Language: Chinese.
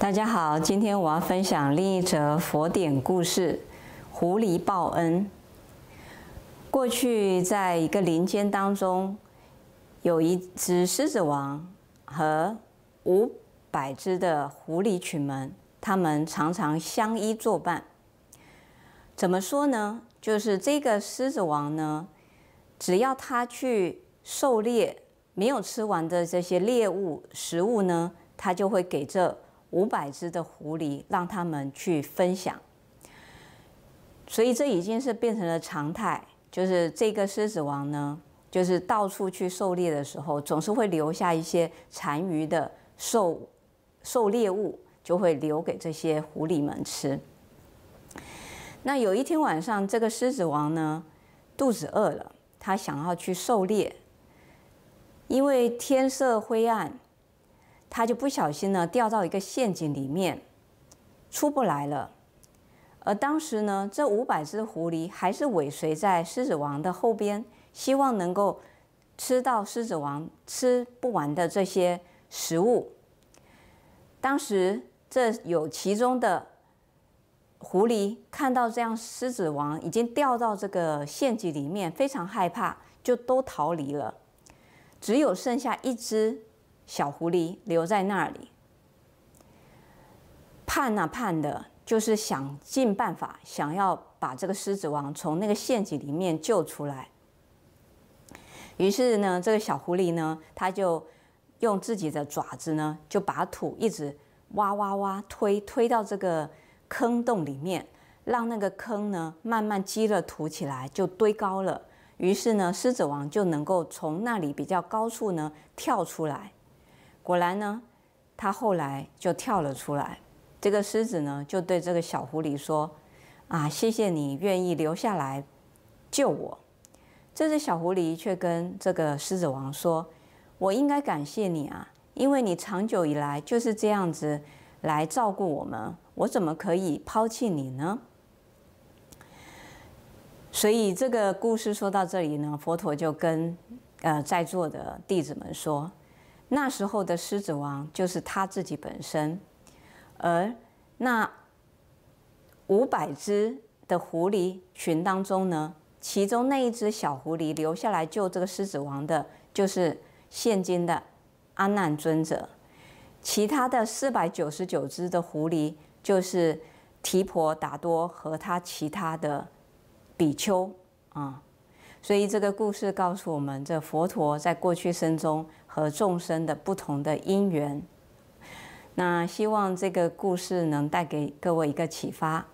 大家好，今天我要分享另一则佛典故事——狐狸报恩。过去，在一个林间当中，有一只狮子王和五百只的狐狸群们，它们常常相依作伴。怎么说呢？就是这个狮子王呢，只要他去狩猎，没有吃完的这些猎物食物呢，他就会给这。五百只的狐狸，让他们去分享。所以这已经是变成了常态，就是这个狮子王呢，就是到处去狩猎的时候，总是会留下一些残余的狩狩猎物，就会留给这些狐狸们吃。那有一天晚上，这个狮子王呢，肚子饿了，他想要去狩猎，因为天色灰暗。他就不小心呢掉到一个陷阱里面，出不来了。而当时呢，这五百只狐狸还是尾随在狮子王的后边，希望能够吃到狮子王吃不完的这些食物。当时，这有其中的狐狸看到这样，狮子王已经掉到这个陷阱里面，非常害怕，就都逃离了，只有剩下一只。小狐狸留在那里，盼啊盼的，就是想尽办法，想要把这个狮子王从那个陷阱里面救出来。于是呢，这个小狐狸呢，他就用自己的爪子呢，就把土一直挖挖挖，推推到这个坑洞里面，让那个坑呢慢慢积了土起来，就堆高了。于是呢，狮子王就能够从那里比较高处呢跳出来。果然呢，他后来就跳了出来。这个狮子呢，就对这个小狐狸说：“啊，谢谢你愿意留下来救我。”这只小狐狸却跟这个狮子王说：“我应该感谢你啊，因为你长久以来就是这样子来照顾我们，我怎么可以抛弃你呢？”所以这个故事说到这里呢，佛陀就跟呃在座的弟子们说。那时候的狮子王就是他自己本身，而那五百只的狐狸群当中呢，其中那一只小狐狸留下来救这个狮子王的，就是现今的阿难尊者，其他的四百九十九只的狐狸就是提婆达多和他其他的比丘啊。所以这个故事告诉我们，这佛陀在过去生中和众生的不同的因缘。那希望这个故事能带给各位一个启发。